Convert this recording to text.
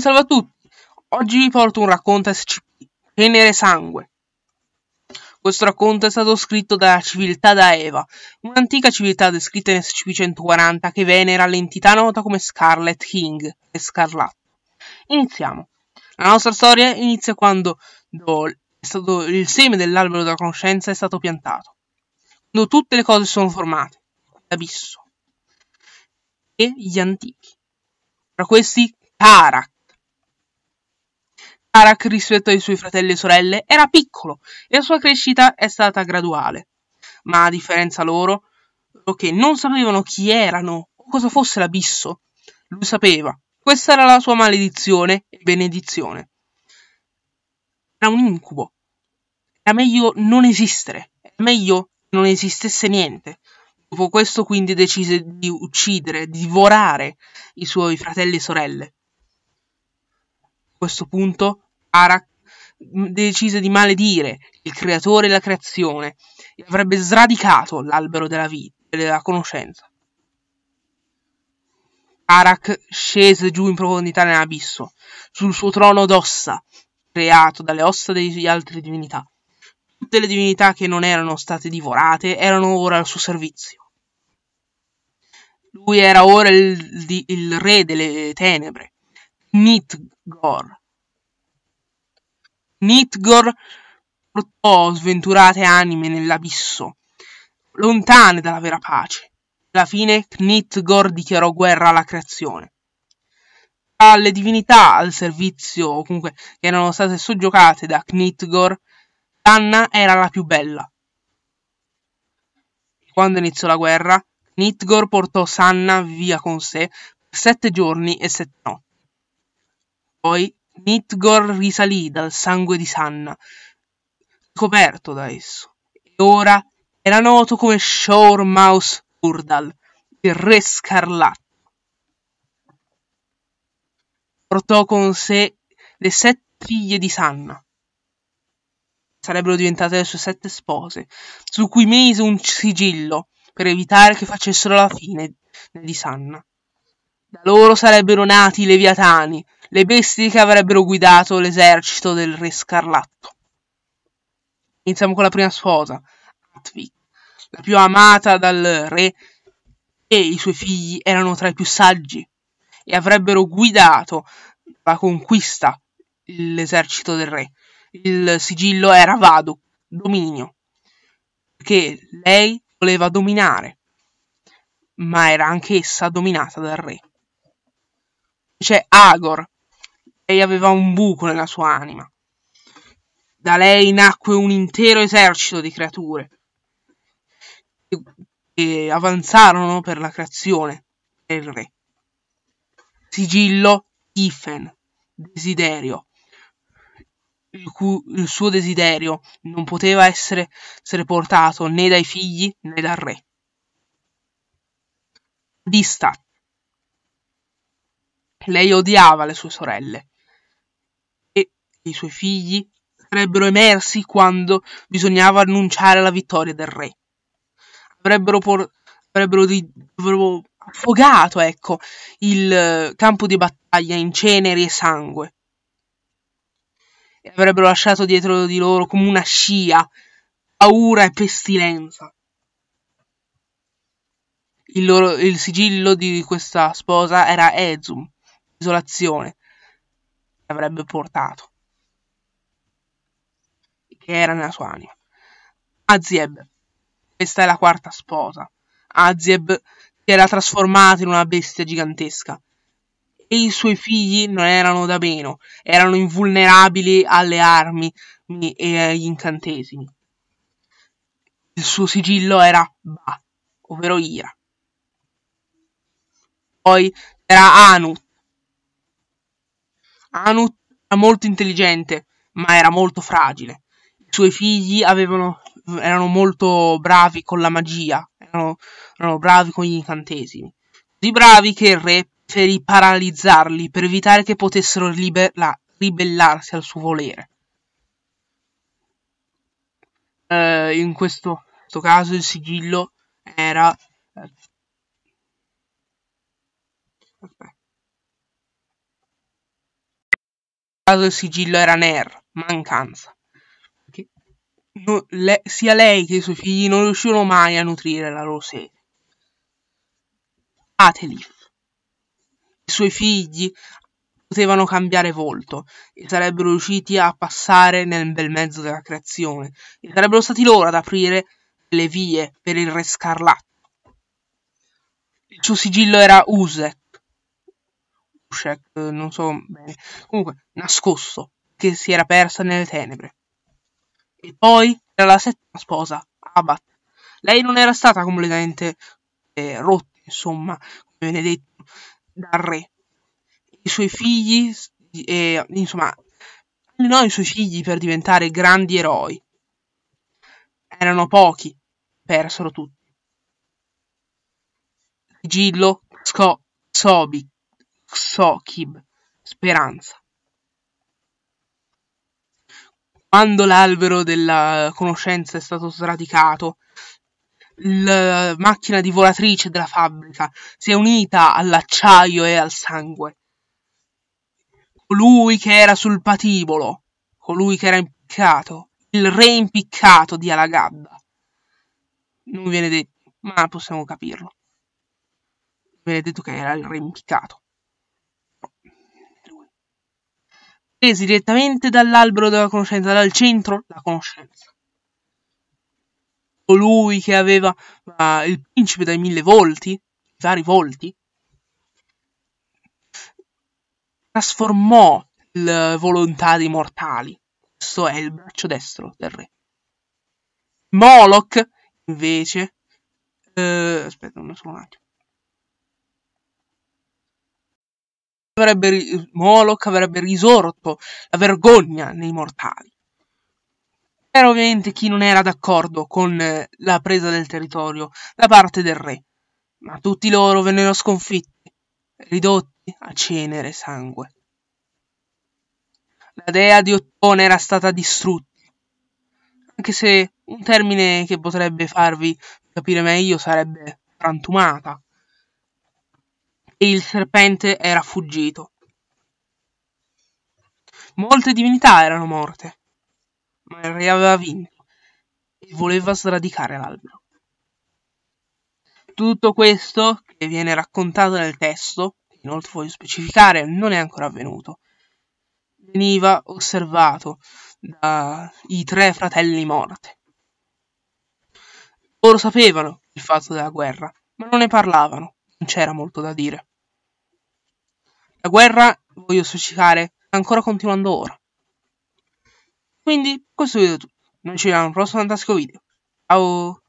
Salve a tutti! Oggi vi porto un racconto SCP, Genere Sangue. Questo racconto è stato scritto dalla civiltà da Eva, un'antica civiltà descritta in SCP-140 che venera l'entità nota come Scarlet King e Scarlatto. Iniziamo. La nostra storia inizia quando il seme dell'albero della conoscenza è stato piantato, quando tutte le cose sono formate, l'abisso e gli antichi. Tra questi Karak, Arak rispetto ai suoi fratelli e sorelle era piccolo e la sua crescita è stata graduale. Ma a differenza loro, che non sapevano chi erano o cosa fosse l'abisso, lui sapeva. Questa era la sua maledizione e benedizione. Era un incubo. Era meglio non esistere. Era meglio che non esistesse niente. Dopo questo quindi decise di uccidere, di divorare i suoi fratelli e sorelle questo punto Arak decise di maledire il creatore e la creazione e avrebbe sradicato l'albero della vita e della conoscenza. Arak scese giù in profondità nell'abisso, sul suo trono d'ossa, creato dalle ossa degli altri divinità. Tutte le divinità che non erano state divorate erano ora al suo servizio. Lui era ora il, il, il re delle tenebre, Nitgor. Nitgor portò sventurate anime nell'abisso, lontane dalla vera pace. Alla fine Knitgor dichiarò guerra alla creazione. Tra le divinità al servizio, o comunque che erano state soggiocate da Knitgor, Anna era la più bella. Quando iniziò la guerra, Knitgor portò Sanna via con sé per sette giorni e sette notti. Poi Nitgor risalì dal sangue di Sanna, coperto da esso, e ora era noto come Shormaus Urdal, il re scarlatto. Portò con sé le sette figlie di Sanna, sarebbero diventate le sue sette spose, su cui mise un sigillo per evitare che facessero la fine di Sanna. Da loro sarebbero nati i Leviatani, le bestie che avrebbero guidato l'esercito del re Scarlatto. Iniziamo con la prima sposa, Atvik, la più amata dal re e i suoi figli erano tra i più saggi e avrebbero guidato la conquista l'esercito del re. Il sigillo era vado, dominio, perché lei voleva dominare, ma era anch'essa dominata dal re. C'è Agor, lei aveva un buco nella sua anima. Da lei nacque un intero esercito di creature che, avanzarono per la creazione del re. Sigillo Tifen, desiderio, il, cu- il, suo desiderio non poteva essere, essere, portato né dai figli né dal re. Distat. Lei odiava le sue sorelle, e i suoi figli sarebbero emersi quando bisognava annunciare la vittoria del re. Avrebbero, por- avrebbero, di- avrebbero affogato ecco, il eh, campo di battaglia in ceneri e sangue e avrebbero lasciato dietro di loro come una scia paura e pestilenza. Il, loro, il, sigillo di questa sposa era Ezum, isolazione, che avrebbe portato che era nella sua anima. Azieb, questa è la quarta sposa. Azieb si era trasformata in una bestia gigantesca e i suoi figli non erano da meno, erano invulnerabili alle armi e agli incantesimi. Il suo sigillo era Ba, ovvero Ira. Poi c'era Anut. Anut era molto intelligente, ma era molto fragile suoi figli avevano, erano molto bravi con la magia, erano, erano bravi con gli incantesimi. Così bravi che il re preferì paralizzarli per evitare che potessero libera- ribellarsi al suo volere. Eh, in questo, questo, caso il sigillo era... Eh, caso il sigillo era Ner, mancanza no, le, sia lei che i suoi figli non riuscirono mai a nutrire la loro sete. Atelif. I suoi figli potevano cambiare volto e sarebbero riusciti a passare nel bel mezzo della creazione e sarebbero stati loro ad aprire le vie per il re scarlatto. Il suo sigillo era Usek, Usek, non so bene, comunque nascosto, che si era persa nelle tenebre. E poi era la settima sposa, Abat. Lei non era stata completamente eh, rotta, insomma, come viene detto dal re. I suoi figli, eh, insomma, allenò i suoi figli per diventare grandi eroi. Erano pochi, persero tutti. Sigillo, Sco, Sobi, Sokib, Speranza. quando l'albero della conoscenza è stato sradicato, la macchina divolatrice della fabbrica si è unita all'acciaio e al sangue. Colui che era sul patibolo, colui che era impiccato, il re impiccato di Alagabba. Non viene detto, ma possiamo capirlo. Viene detto che era il re impiccato. presi direttamente dall'albero della conoscenza, dal centro la conoscenza. Colui che aveva uh, il principe dai mille volti, i vari volti, trasformò la volontà dei mortali. Questo è il braccio destro del re. Moloch, invece, uh, aspetta, non so un attimo. avrebbe, Moloch avrebbe risorto la vergogna nei mortali. C'era ovviamente chi non era d'accordo con eh, la presa del territorio da parte del re, ma tutti loro vennero sconfitti, ridotti a cenere e sangue. La dea di Ottone era stata distrutta, anche se un termine che potrebbe farvi capire meglio sarebbe frantumata, e il serpente era fuggito. Molte divinità erano morte, ma il re aveva vinto e voleva sradicare l'albero. Tutto questo che viene raccontato nel testo, inoltre voglio specificare, non è ancora avvenuto. Veniva osservato dai tre fratelli morte. Loro sapevano il fatto della guerra, ma non ne parlavano, non c'era molto da dire. La guerra voglio suscitare, sta ancora continuando ora. Quindi, questo video è tutto. Noi ci vediamo al prossimo fantastico video. Ciao!